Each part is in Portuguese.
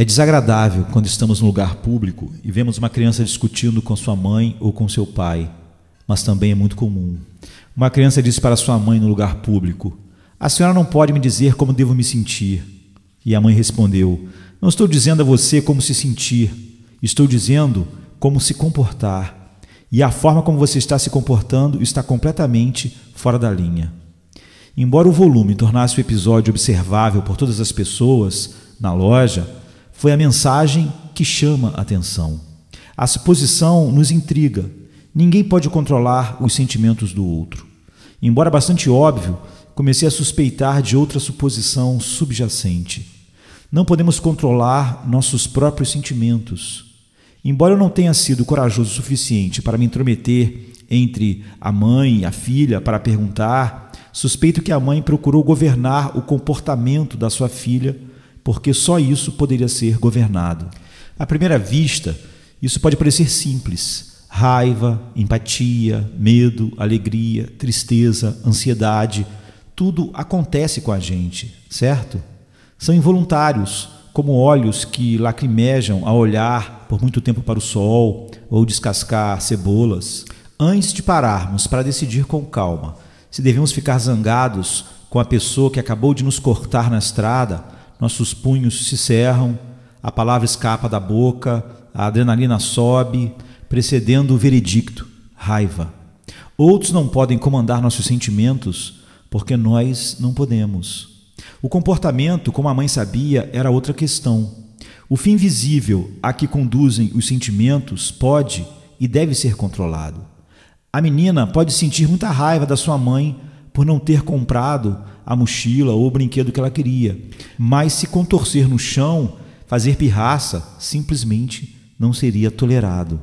É desagradável quando estamos num lugar público e vemos uma criança discutindo com sua mãe ou com seu pai, mas também é muito comum. Uma criança diz para sua mãe no lugar público: A senhora não pode me dizer como devo me sentir. E a mãe respondeu: Não estou dizendo a você como se sentir, estou dizendo como se comportar. E a forma como você está se comportando está completamente fora da linha. Embora o volume tornasse o episódio observável por todas as pessoas na loja, foi a mensagem que chama a atenção. A suposição nos intriga. Ninguém pode controlar os sentimentos do outro. Embora bastante óbvio, comecei a suspeitar de outra suposição subjacente. Não podemos controlar nossos próprios sentimentos. Embora eu não tenha sido corajoso o suficiente para me intrometer entre a mãe e a filha para perguntar, suspeito que a mãe procurou governar o comportamento da sua filha porque só isso poderia ser governado. À primeira vista, isso pode parecer simples. Raiva, empatia, medo, alegria, tristeza, ansiedade, tudo acontece com a gente, certo? São involuntários, como olhos que lacrimejam ao olhar por muito tempo para o sol ou descascar cebolas. Antes de pararmos para decidir com calma se devemos ficar zangados com a pessoa que acabou de nos cortar na estrada, nossos punhos se cerram, a palavra escapa da boca, a adrenalina sobe, precedendo o veredicto, raiva. Outros não podem comandar nossos sentimentos porque nós não podemos. O comportamento, como a mãe sabia, era outra questão. O fim visível a que conduzem os sentimentos pode e deve ser controlado. A menina pode sentir muita raiva da sua mãe por não ter comprado a mochila ou o brinquedo que ela queria, mas se contorcer no chão, fazer pirraça, simplesmente não seria tolerado.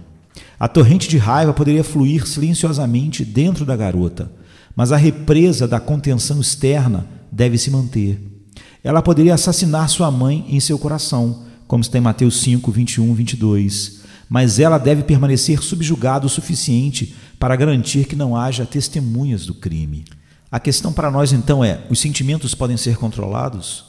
A torrente de raiva poderia fluir silenciosamente dentro da garota, mas a represa da contenção externa deve se manter. Ela poderia assassinar sua mãe em seu coração, como está em Mateus 5, 21, 22, mas ela deve permanecer subjugada o suficiente para garantir que não haja testemunhas do crime. A questão para nós então é: os sentimentos podem ser controlados?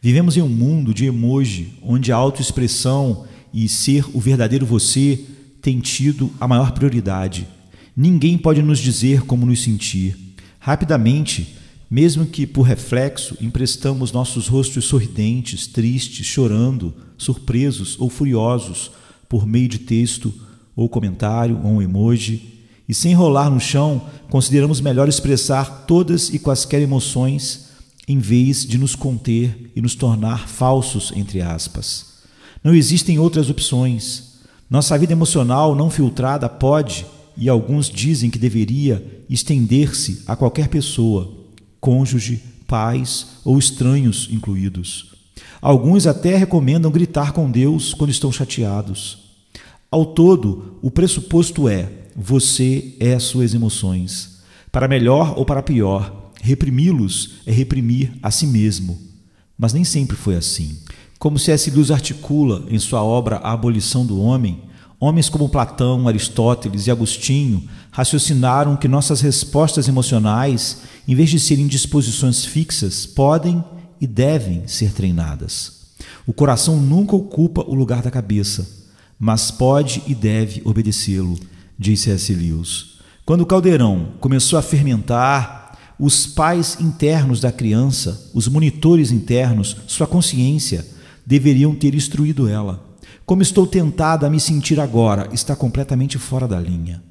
Vivemos em um mundo de emoji, onde a autoexpressão e ser o verdadeiro você tem tido a maior prioridade. Ninguém pode nos dizer como nos sentir. Rapidamente, mesmo que por reflexo, emprestamos nossos rostos sorridentes, tristes, chorando, surpresos ou furiosos por meio de texto ou comentário ou um emoji e sem rolar no chão, consideramos melhor expressar todas e quaisquer emoções em vez de nos conter e nos tornar falsos, entre aspas. Não existem outras opções. Nossa vida emocional não filtrada pode, e alguns dizem que deveria, estender-se a qualquer pessoa, cônjuge, pais ou estranhos incluídos. Alguns até recomendam gritar com Deus quando estão chateados. Ao todo, o pressuposto é você é suas emoções. Para melhor ou para pior, reprimi-los é reprimir a si mesmo. Mas nem sempre foi assim. Como C.S. Lewis articula em sua obra A Abolição do Homem, homens como Platão, Aristóteles e Agostinho raciocinaram que nossas respostas emocionais, em vez de serem disposições fixas, podem e devem ser treinadas. O coração nunca ocupa o lugar da cabeça, mas pode e deve obedecê-lo disse S. Lewis. Quando o caldeirão começou a fermentar, os pais internos da criança, os monitores internos, sua consciência, deveriam ter instruído ela. Como estou tentada a me sentir agora, está completamente fora da linha.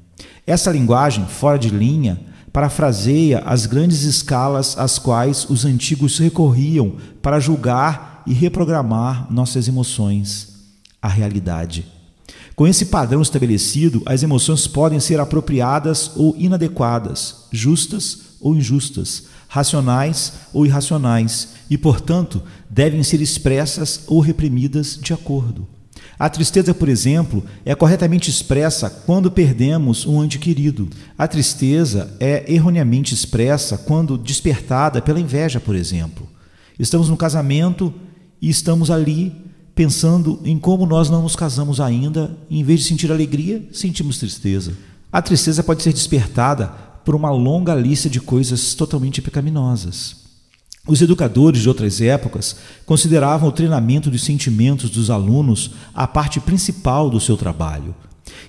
Essa linguagem, fora de linha, parafraseia as grandes escalas às quais os antigos recorriam para julgar e reprogramar nossas emoções, a realidade. Com esse padrão estabelecido, as emoções podem ser apropriadas ou inadequadas, justas ou injustas, racionais ou irracionais, e, portanto, devem ser expressas ou reprimidas de acordo. A tristeza, por exemplo, é corretamente expressa quando perdemos um ente querido. A tristeza é erroneamente expressa quando despertada pela inveja, por exemplo. Estamos no casamento e estamos ali pensando em como nós não nos casamos ainda, e em vez de sentir alegria, sentimos tristeza. A tristeza pode ser despertada por uma longa lista de coisas totalmente pecaminosas. Os educadores de outras épocas consideravam o treinamento dos sentimentos dos alunos a parte principal do seu trabalho.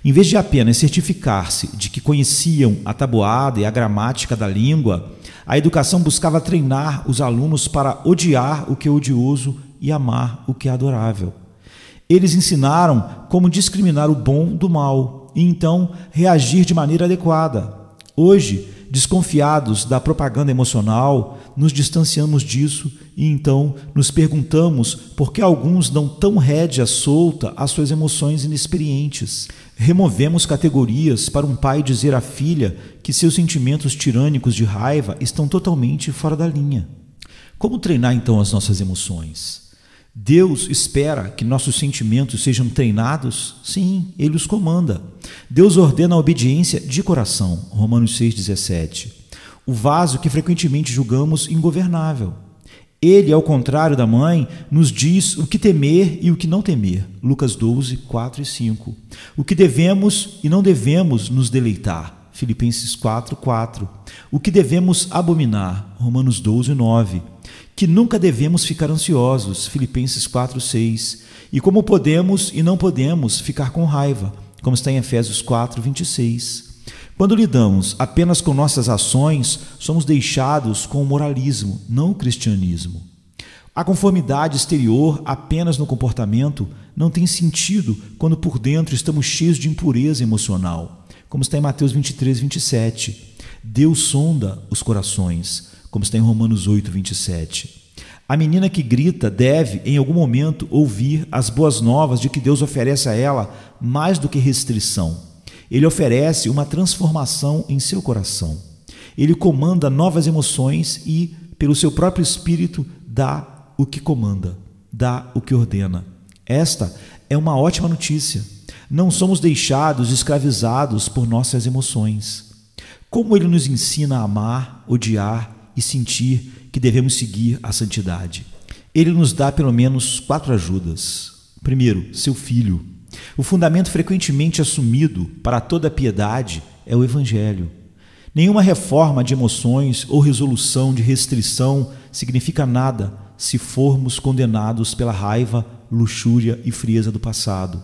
Em vez de apenas certificar-se de que conheciam a tabuada e a gramática da língua, a educação buscava treinar os alunos para odiar o que é odioso e amar o que é adorável. Eles ensinaram como discriminar o bom do mal e então reagir de maneira adequada. Hoje, desconfiados da propaganda emocional, nos distanciamos disso e então nos perguntamos por que alguns dão tão rédea solta às suas emoções inexperientes. Removemos categorias para um pai dizer à filha que seus sentimentos tirânicos de raiva estão totalmente fora da linha. Como treinar então as nossas emoções? Deus espera que nossos sentimentos sejam treinados? Sim, Ele os comanda. Deus ordena a obediência de coração. Romanos 6,17. O vaso que frequentemente julgamos ingovernável. Ele, ao contrário da mãe, nos diz o que temer e o que não temer. Lucas 12, 4 e 5. O que devemos e não devemos nos deleitar. Filipenses 4, 4. O que devemos abominar. Romanos 12, 9 que nunca devemos ficar ansiosos, Filipenses 4, 6, e como podemos e não podemos ficar com raiva, como está em Efésios 4, 26. Quando lidamos apenas com nossas ações, somos deixados com o moralismo, não o cristianismo. A conformidade exterior apenas no comportamento não tem sentido quando por dentro estamos cheios de impureza emocional, como está em Mateus 23, 27. Deus sonda os corações como está em Romanos 8, 27. A menina que grita deve, em algum momento, ouvir as boas novas de que Deus oferece a ela mais do que restrição. Ele oferece uma transformação em seu coração. Ele comanda novas emoções e, pelo seu próprio espírito, dá o que comanda, dá o que ordena. Esta é uma ótima notícia. Não somos deixados escravizados por nossas emoções. Como ele nos ensina a amar, odiar, e sentir que devemos seguir a santidade. Ele nos dá pelo menos quatro ajudas. Primeiro, seu filho. O fundamento frequentemente assumido para toda piedade é o Evangelho. Nenhuma reforma de emoções ou resolução de restrição significa nada se formos condenados pela raiva, luxúria e frieza do passado.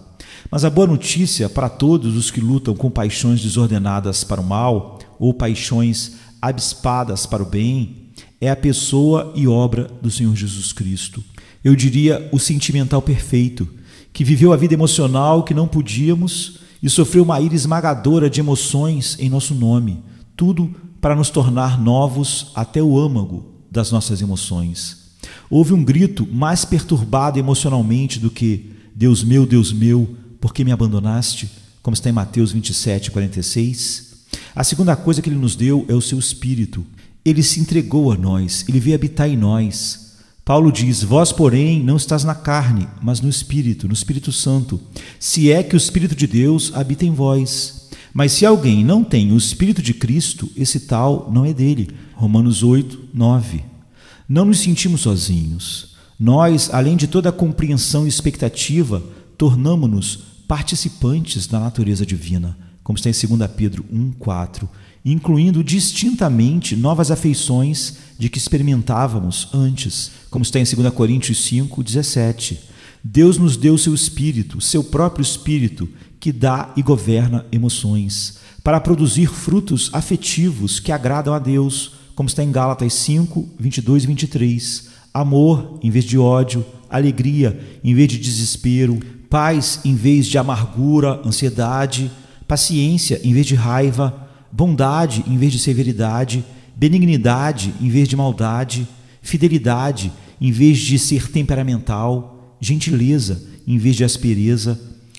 Mas a boa notícia para todos os que lutam com paixões desordenadas para o mal ou paixões abispadas para o bem é a pessoa e obra do Senhor Jesus Cristo. Eu diria o sentimental perfeito, que viveu a vida emocional que não podíamos e sofreu uma ira esmagadora de emoções em nosso nome, tudo para nos tornar novos até o âmago das nossas emoções. Houve um grito mais perturbado emocionalmente do que Deus meu, Deus meu, por que me abandonaste? Como está em Mateus 27, 46. A segunda coisa que ele nos deu é o seu espírito. Ele se entregou a nós, ele veio habitar em nós. Paulo diz: Vós, porém, não estás na carne, mas no espírito, no Espírito Santo, se é que o Espírito de Deus habita em vós. Mas se alguém não tem o Espírito de Cristo, esse tal não é dele. Romanos 8, 9. Não nos sentimos sozinhos. Nós, além de toda a compreensão e expectativa, tornamos-nos participantes da natureza divina como está em 2 Pedro 1,4, incluindo distintamente novas afeições de que experimentávamos antes, como está em 2 Coríntios 5,17. Deus nos deu seu espírito, seu próprio espírito, que dá e governa emoções, para produzir frutos afetivos que agradam a Deus, como está em Gálatas 5, 22 e 23. Amor em vez de ódio, alegria em vez de desespero, paz em vez de amargura, ansiedade paciência em vez de raiva, bondade em vez de severidade, benignidade em vez de maldade, fidelidade em vez de ser temperamental, gentileza em vez de aspereza,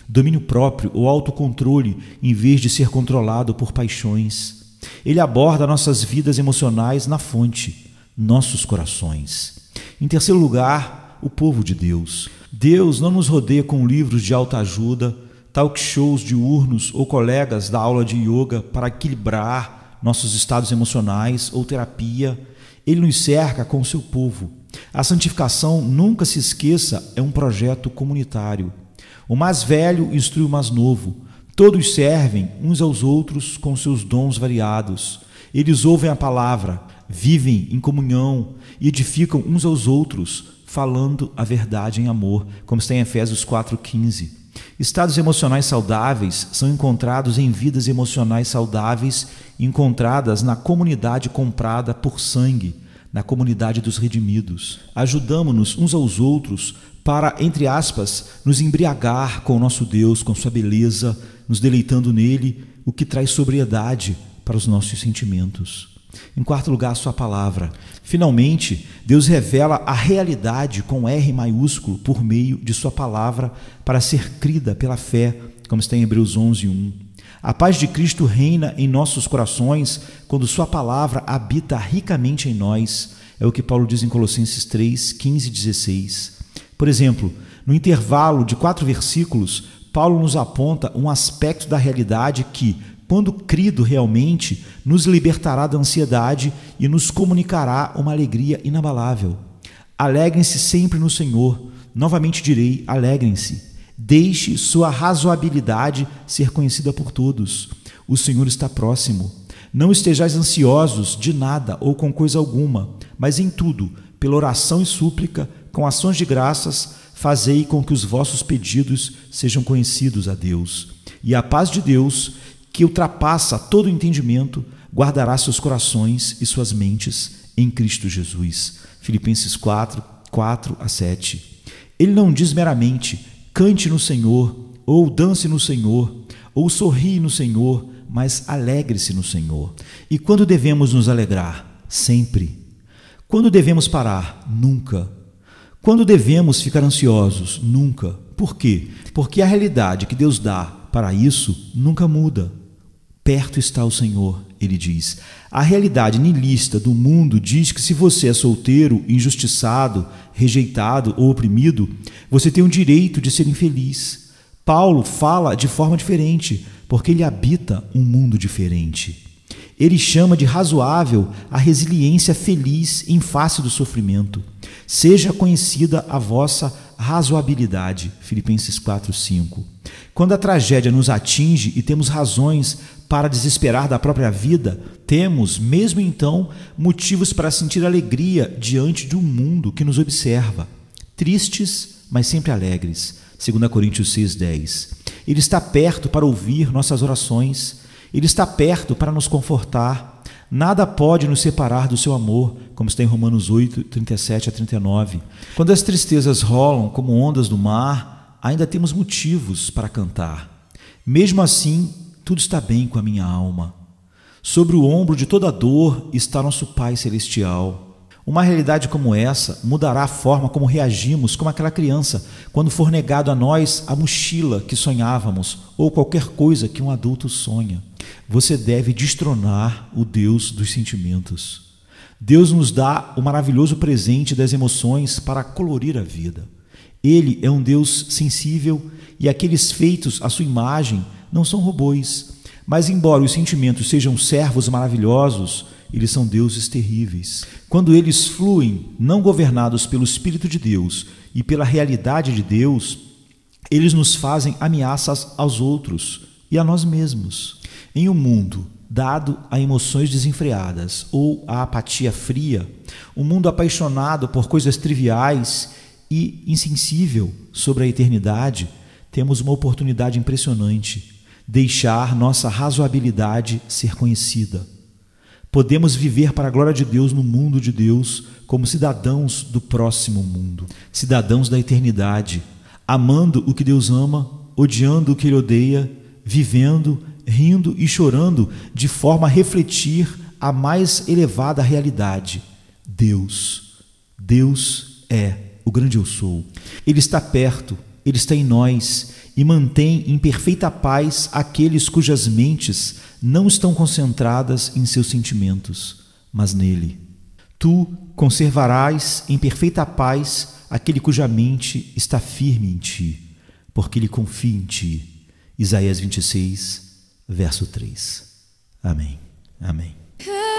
domínio próprio ou autocontrole em vez de ser controlado por paixões. Ele aborda nossas vidas emocionais na fonte, nossos corações. Em terceiro lugar, o povo de Deus. Deus não nos rodeia com livros de alta ajuda talk shows diurnos ou colegas da aula de yoga para equilibrar nossos estados emocionais ou terapia. Ele nos cerca com o seu povo. A santificação, nunca se esqueça, é um projeto comunitário. O mais velho instrui o mais novo. Todos servem uns aos outros com seus dons variados. Eles ouvem a palavra, vivem em comunhão e edificam uns aos outros, falando a verdade em amor, como está em Efésios 4,15. Estados emocionais saudáveis são encontrados em vidas emocionais saudáveis encontradas na comunidade comprada por sangue, na comunidade dos redimidos. Ajudamos-nos uns aos outros para, entre aspas, nos embriagar com o nosso Deus, com sua beleza, nos deleitando nele, o que traz sobriedade para os nossos sentimentos. Em quarto lugar, Sua palavra. Finalmente, Deus revela a realidade com R maiúsculo por meio de Sua palavra para ser crida pela fé, como está em Hebreus 11, 1. A paz de Cristo reina em nossos corações quando Sua palavra habita ricamente em nós. É o que Paulo diz em Colossenses 3, 15 e 16. Por exemplo, no intervalo de quatro versículos, Paulo nos aponta um aspecto da realidade que, quando crido realmente, nos libertará da ansiedade e nos comunicará uma alegria inabalável. Alegrem-se sempre no Senhor. Novamente direi: alegrem-se. Deixe sua razoabilidade ser conhecida por todos. O Senhor está próximo. Não estejais ansiosos de nada ou com coisa alguma, mas em tudo, pela oração e súplica, com ações de graças, fazei com que os vossos pedidos sejam conhecidos a Deus. E a paz de Deus, que ultrapassa todo entendimento, guardará seus corações e suas mentes em Cristo Jesus. Filipenses 4, 4 a 7. Ele não diz meramente: cante no Senhor, ou dance no Senhor, ou sorri no Senhor, mas alegre-se no Senhor. E quando devemos nos alegrar? Sempre. Quando devemos parar? Nunca. Quando devemos ficar ansiosos? Nunca. Por quê? Porque a realidade que Deus dá para isso nunca muda. Perto está o Senhor, ele diz. A realidade nilista do mundo diz que se você é solteiro, injustiçado, rejeitado ou oprimido, você tem o direito de ser infeliz. Paulo fala de forma diferente, porque ele habita um mundo diferente. Ele chama de razoável a resiliência feliz em face do sofrimento. Seja conhecida a vossa razoabilidade. Filipenses 4:5. Quando a tragédia nos atinge e temos razões para desesperar da própria vida, temos, mesmo então, motivos para sentir alegria diante de um mundo que nos observa, tristes, mas sempre alegres. 2 Coríntios 6,10. Ele está perto para ouvir nossas orações, ele está perto para nos confortar. Nada pode nos separar do seu amor, como está em Romanos 8, 37 a 39. Quando as tristezas rolam como ondas do mar, ainda temos motivos para cantar. Mesmo assim, tudo está bem com a minha alma. Sobre o ombro de toda dor está nosso Pai Celestial. Uma realidade como essa mudará a forma como reagimos, como aquela criança, quando for negado a nós a mochila que sonhávamos ou qualquer coisa que um adulto sonha. Você deve destronar o Deus dos sentimentos. Deus nos dá o maravilhoso presente das emoções para colorir a vida. Ele é um Deus sensível e aqueles feitos à sua imagem não são robôs. Mas, embora os sentimentos sejam servos maravilhosos, eles são deuses terríveis. Quando eles fluem, não governados pelo Espírito de Deus e pela realidade de Deus, eles nos fazem ameaças aos outros e a nós mesmos. Em um mundo dado a emoções desenfreadas ou a apatia fria, um mundo apaixonado por coisas triviais e insensível sobre a eternidade, temos uma oportunidade impressionante deixar nossa razoabilidade ser conhecida. Podemos viver para a glória de Deus no mundo de Deus, como cidadãos do próximo mundo, cidadãos da eternidade, amando o que Deus ama, odiando o que Ele odeia, vivendo, rindo e chorando de forma a refletir a mais elevada realidade: Deus. Deus é o grande eu sou. Ele está perto ele está em nós e mantém em perfeita paz aqueles cujas mentes não estão concentradas em seus sentimentos, mas nele. Tu conservarás em perfeita paz aquele cuja mente está firme em ti, porque ele confia em ti. Isaías 26, verso 3. Amém. Amém. Ah,